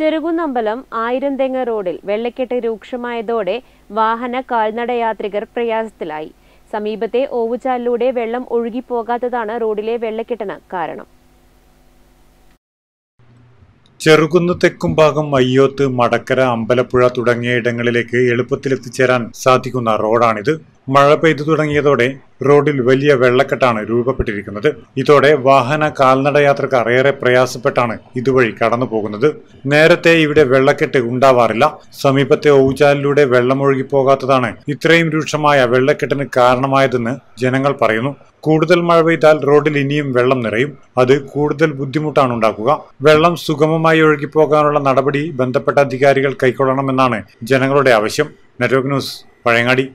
ചെറുകുന്നമ്പലം ആയിരം റോഡിൽ വെള്ളക്കെട്ട് രൂക്ഷമായതോടെ വാഹന യാത്രികർ പ്രയാസത്തിലായി സമീപത്തെ ഓവുചാലിലൂടെ വെള്ളം ഒഴുകിപ്പോകാത്തതാണ് റോഡിലെ വെള്ളക്കെട്ടിന് കാരണം ചെറുകുന്ന് തെക്കും ഭാഗം അയ്യോത്ത് മടക്കര അമ്പലപ്പുഴ തുടങ്ങിയ ഇടങ്ങളിലേക്ക് എളുപ്പത്തിൽ എത്തിച്ചേരാൻ സാധിക്കുന്ന റോഡാണിത് മഴ പെയ്തു തുടങ്ങിയതോടെ റോഡിൽ വലിയ വെള്ളക്കെട്ടാണ് രൂപപ്പെട്ടിരിക്കുന്നത് ഇതോടെ വാഹന കാൽനട യാത്രക്കാർ ഏറെ പ്രയാസപ്പെട്ടാണ് ഇതുവഴി കടന്നു പോകുന്നത് നേരത്തെ ഇവിടെ വെള്ളക്കെട്ട് ഉണ്ടാവാറില്ല സമീപത്തെ ഓവുചാലിലൂടെ വെള്ളമൊഴുകി പോകാത്തതാണ് ഇത്രയും രൂക്ഷമായ വെള്ളക്കെട്ടിന് കാരണമായതെന്ന് ജനങ്ങൾ പറയുന്നു കൂടുതൽ മഴ പെയ്താൽ റോഡിൽ ഇനിയും വെള്ളം നിറയും അത് കൂടുതൽ ബുദ്ധിമുട്ടാണ് ഉണ്ടാക്കുക വെള്ളം സുഗമമായി ഒഴുകിപ്പോകാനുള്ള നടപടി ബന്ധപ്പെട്ട അധികാരികൾ കൈക്കൊള്ളണമെന്നാണ് ജനങ്ങളുടെ ആവശ്യം നെറ്റ്വർക്ക് ന്യൂസ് പഴയങ്ങാടി